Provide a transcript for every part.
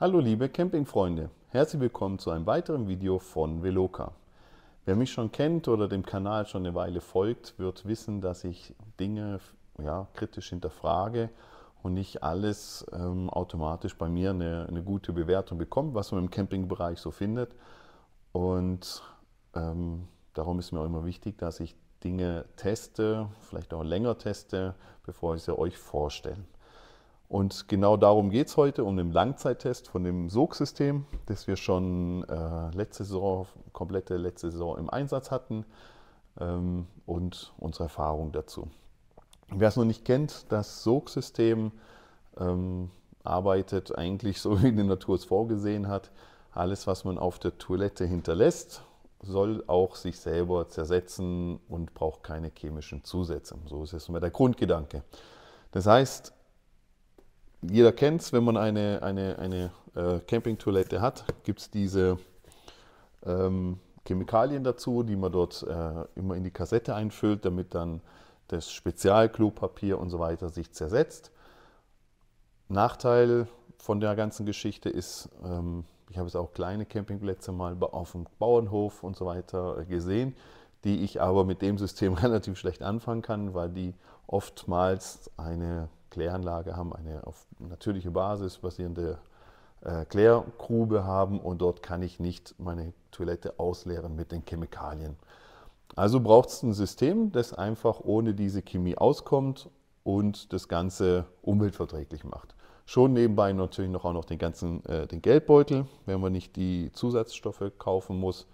Hallo liebe Campingfreunde, herzlich willkommen zu einem weiteren Video von Veloca. Wer mich schon kennt oder dem Kanal schon eine Weile folgt, wird wissen, dass ich Dinge ja, kritisch hinterfrage und nicht alles ähm, automatisch bei mir eine, eine, gute Bewertung bekommt, was man im Campingbereich so findet. Und ähm, darum ist mir auch immer wichtig, dass ich Dinge teste, vielleicht auch länger teste, bevor ich sie euch vorstelle. Und genau darum geht es heute, um den Langzeittest von dem Sog-System, das wir schon äh, letzte Saison, komplette letzte Saison im Einsatz hatten ähm, und unsere Erfahrung dazu. Wer es noch nicht kennt, das Sog-System ähm, arbeitet eigentlich so, wie die Natur es vorgesehen hat. Alles, was man auf der Toilette hinterlässt, soll auch sich selber zersetzen und braucht keine chemischen Zusätze. So ist es mit der Grundgedanke. Das heißt, jeder kennt es, wenn man eine, eine, eine äh, Campingtoilette hat, gibt es diese ähm, Chemikalien dazu, die man dort äh, immer in die Kassette einfüllt, damit dann das Spezialklopapier und so weiter sich zersetzt. Nachteil von der ganzen Geschichte ist, ähm, ich habe es auch kleine Campingplätze mal auf dem Bauernhof und so weiter äh, gesehen, die ich aber mit dem System relativ schlecht anfangen kann, weil die oftmals eine Kläranlage haben, eine auf natürliche Basis basierende äh, Klärgrube haben und dort kann ich nicht meine Toilette ausleeren mit den Chemikalien. Also braucht es ein System, das einfach ohne diese Chemie auskommt und das Ganze umweltverträglich macht. Schon nebenbei natürlich noch auch noch den ganzen äh, den Geldbeutel, wenn man nicht die Zusatzstoffe kaufen muss.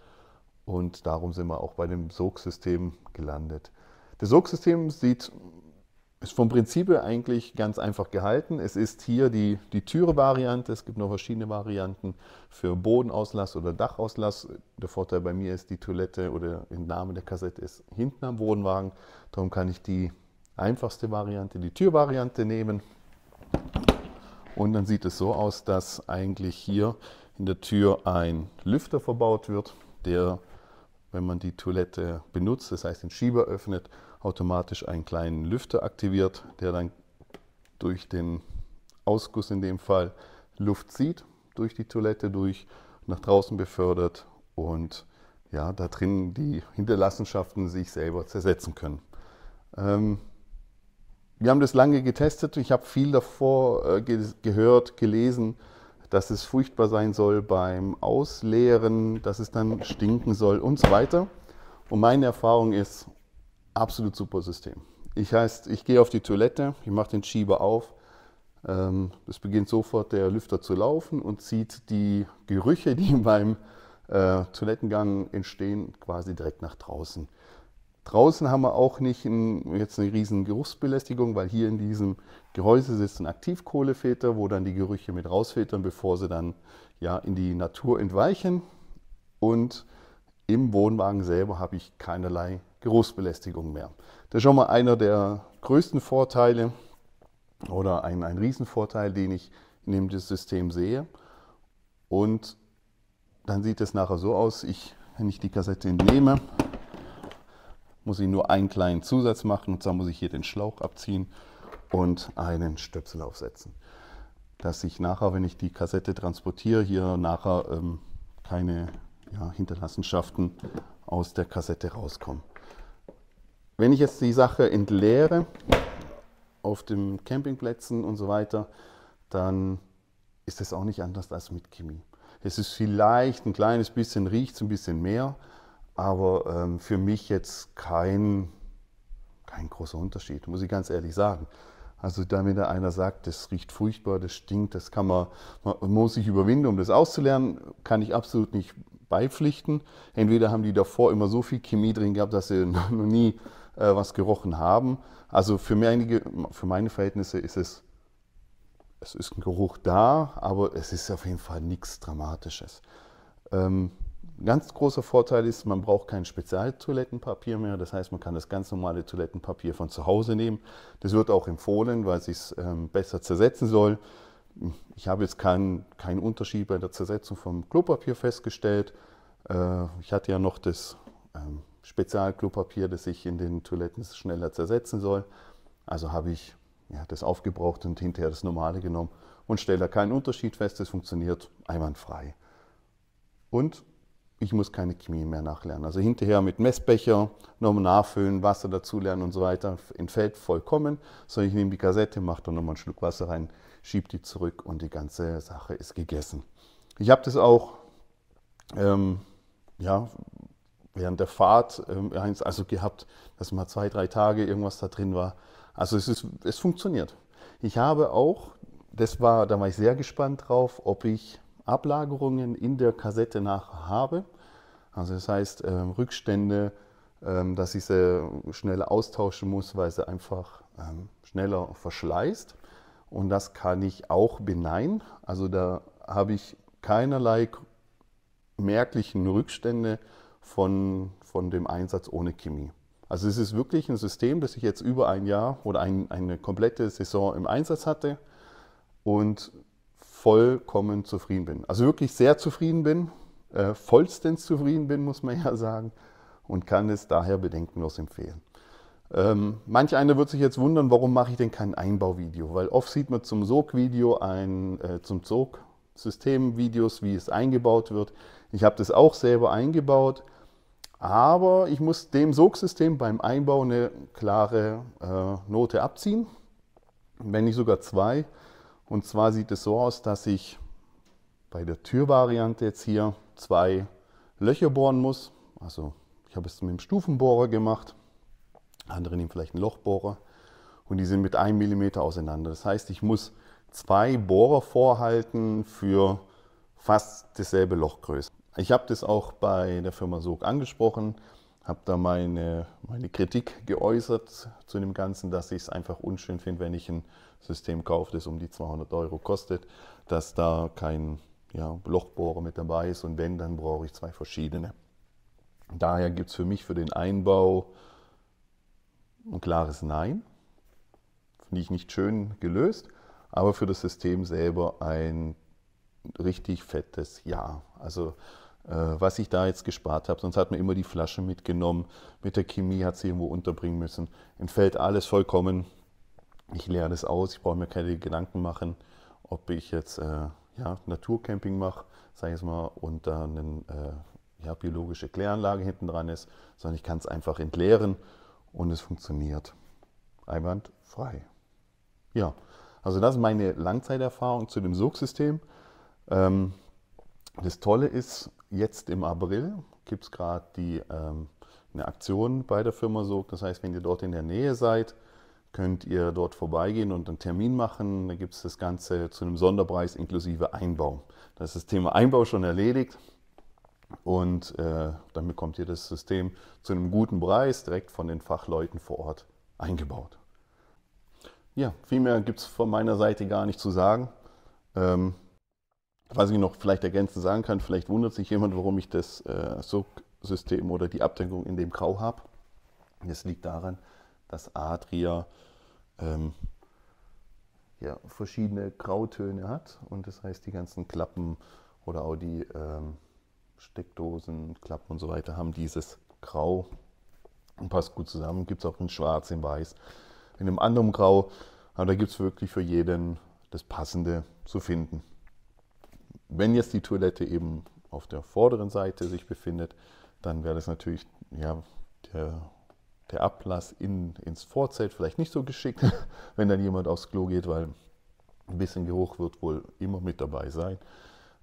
Und darum sind wir auch bei dem Sogsystem gelandet. Das Sogsystem sieht ist vom Prinzip her eigentlich ganz einfach gehalten. Es ist hier die, die Türe-Variante. Es gibt noch verschiedene Varianten für Bodenauslass oder Dachauslass. Der Vorteil bei mir ist, die Toilette oder im Namen der Kassette ist hinten am Bodenwagen. Darum kann ich die einfachste Variante, die Türvariante nehmen. Und dann sieht es so aus, dass eigentlich hier in der Tür ein Lüfter verbaut wird, der, wenn man die Toilette benutzt, das heißt den Schieber öffnet automatisch einen kleinen Lüfter aktiviert, der dann durch den Ausguss in dem Fall Luft zieht, durch die Toilette durch, nach draußen befördert und ja, da drin die Hinterlassenschaften sich selber zersetzen können. Ähm, wir haben das lange getestet. Ich habe viel davor äh, ge gehört, gelesen, dass es furchtbar sein soll beim Ausleeren, dass es dann stinken soll und so weiter. Und meine Erfahrung ist, absolut super System. Ich heißt, ich gehe auf die Toilette, ich mache den Schieber auf. Ähm, es beginnt sofort der Lüfter zu laufen und zieht die Gerüche, die beim äh, Toilettengang entstehen, quasi direkt nach draußen. Draußen haben wir auch nicht ein, jetzt eine riesen Geruchsbelästigung, weil hier in diesem Gehäuse sitzt ein Aktivkohlefilter, wo dann die Gerüche mit rausfiltern, bevor sie dann ja, in die Natur entweichen. Und im Wohnwagen selber habe ich keinerlei Geruchsbelästigung mehr. Das ist schon mal einer der größten Vorteile oder ein, ein Riesenvorteil, den ich in dem System sehe. Und dann sieht es nachher so aus, ich, wenn ich die Kassette entnehme, muss ich nur einen kleinen Zusatz machen. Und zwar muss ich hier den Schlauch abziehen und einen Stöpsel aufsetzen. Dass ich nachher, wenn ich die Kassette transportiere, hier nachher ähm, keine ja, Hinterlassenschaften aus der Kassette rauskommen. Wenn ich jetzt die Sache entleere, auf den Campingplätzen und so weiter, dann ist das auch nicht anders als mit Chemie. Es ist vielleicht ein kleines bisschen, riecht es ein bisschen mehr, aber ähm, für mich jetzt kein, kein großer Unterschied, muss ich ganz ehrlich sagen. Also damit da einer sagt, das riecht furchtbar, das stinkt, das kann man, man muss sich überwinden, um das auszulernen, kann ich absolut nicht beipflichten. Entweder haben die davor immer so viel Chemie drin gehabt, dass sie noch nie äh, was gerochen haben. Also für, einige, für meine Verhältnisse ist es, es ist ein Geruch da, aber es ist auf jeden Fall nichts Dramatisches. Ähm, ganz großer Vorteil ist, man braucht kein Spezialtoilettenpapier mehr. Das heißt, man kann das ganz normale Toilettenpapier von zu Hause nehmen. Das wird auch empfohlen, weil es sich ähm, besser zersetzen soll ich habe jetzt keinen, keinen Unterschied bei der Zersetzung vom Klopapier festgestellt. Äh, ich hatte ja noch das ähm, Spezialklopapier, das ich in den Toiletten schneller zersetzen soll. Also habe ich ja, das aufgebraucht und hinterher das normale genommen und stelle da keinen Unterschied fest. Es funktioniert einwandfrei. Und ich muss keine Chemie mehr nachlernen. Also hinterher mit Messbecher nochmal nachfüllen, Wasser dazulernen und so weiter, entfällt vollkommen, sondern ich nehme die Kassette, mache da nochmal einen Schluck Wasser rein, schiebe die zurück und die ganze Sache ist gegessen. Ich habe das auch ähm, ja, während der Fahrt ähm, also gehabt, dass mal zwei, drei Tage irgendwas da drin war. Also es, ist, es funktioniert. Ich habe auch, das war, da war ich sehr gespannt drauf, ob ich Ablagerungen in der Kassette nachher habe. Also das heißt, ähm, Rückstände, ähm, dass ich sie schnell austauschen muss, weil sie einfach ähm, schneller verschleißt. Und das kann ich auch beneiden. Also da habe ich keinerlei merklichen Rückstände von, von dem Einsatz ohne Chemie. Also es ist wirklich ein System, das ich jetzt über ein Jahr oder ein, eine komplette Saison im Einsatz hatte und vollkommen zufrieden bin. Also wirklich sehr zufrieden bin äh, vollstens zufrieden bin, muss man ja sagen, und kann es daher bedenkenlos empfehlen. Ähm, manch einer wird sich jetzt wundern, warum mache ich denn kein Einbauvideo? Weil oft sieht man zum Sog-Video ein, äh, zum Sog-System-Videos, wie es eingebaut wird. Ich habe das auch selber eingebaut, aber ich muss dem Sog-System beim Einbau eine klare äh, Note abziehen, wenn nicht sogar zwei. Und zwar sieht es so aus, dass ich bei der Türvariante jetzt hier zwei Löcher bohren muss. Also ich habe es mit dem Stufenbohrer gemacht, andere nehmen vielleicht einen Lochbohrer und die sind mit einem Millimeter auseinander. Das heißt, ich muss zwei Bohrer vorhalten für fast dasselbe Lochgröße. Ich habe das auch bei der Firma Sog angesprochen, habe da meine, meine Kritik geäußert zu dem Ganzen, dass ich es einfach unschön finde, wenn ich ein System kaufe, das um die 200 Euro kostet, dass da kein ja, Lochbohrer mit dabei ist und wenn, dann brauche ich zwei verschiedene. Daher gibt es für mich für den Einbau ein klares Nein. Finde ich nicht schön gelöst, aber für das System selber ein richtig fettes Ja. Also äh, was ich da jetzt gespart habe, sonst hat man immer die Flasche mitgenommen, mit der Chemie hat sie irgendwo unterbringen müssen. Entfällt alles vollkommen. Ich leere das aus, ich brauche mir keine Gedanken machen, ob ich jetzt äh, ja, Naturcamping mache, sage ich es mal, und da eine äh, ja, biologische Kläranlage hinten dran ist, sondern ich kann es einfach entleeren und es funktioniert. Einwandfrei. Ja, also das ist meine Langzeiterfahrung zu dem Sogsystem. Ähm, das Tolle ist, jetzt im April gibt es gerade ähm, eine Aktion bei der Firma Sog. Das heißt, wenn ihr dort in der Nähe seid, könnt ihr dort vorbeigehen und einen Termin machen. Da gibt es das Ganze zu einem Sonderpreis inklusive Einbau. Da ist das Thema Einbau schon erledigt und äh, dann bekommt ihr das System zu einem guten Preis direkt von den Fachleuten vor Ort eingebaut. Ja, viel mehr gibt es von meiner Seite gar nicht zu sagen. Ähm, was ich noch vielleicht ergänzend sagen kann, vielleicht wundert sich jemand, warum ich das äh, SUG-System oder die Abdeckung in dem Grau habe. Das liegt daran, dass Adria ähm, ja, verschiedene Grautöne hat. Und das heißt, die ganzen Klappen oder auch die ähm, Steckdosen, Klappen und so weiter haben dieses Grau und passt gut zusammen. Gibt es auch in Schwarz, in Weiß, in einem anderen Grau. Aber da gibt es wirklich für jeden das Passende zu finden. Wenn jetzt die Toilette eben auf der vorderen Seite sich befindet, dann wäre das natürlich ja, der der Ablass in, ins Vorzelt vielleicht nicht so geschickt, wenn dann jemand aufs Klo geht, weil ein bisschen Geruch wird wohl immer mit dabei sein.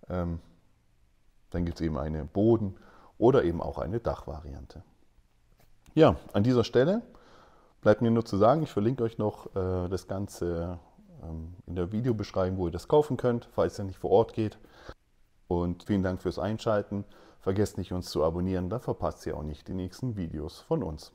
Ähm, dann gibt es eben eine Boden- oder eben auch eine Dachvariante. Ja, an dieser Stelle bleibt mir nur zu sagen, ich verlinke euch noch äh, das Ganze ähm, in der Videobeschreibung, wo ihr das kaufen könnt, falls ihr nicht vor Ort geht. Und vielen Dank fürs Einschalten. Vergesst nicht, uns zu abonnieren, dann verpasst ihr auch nicht die nächsten Videos von uns.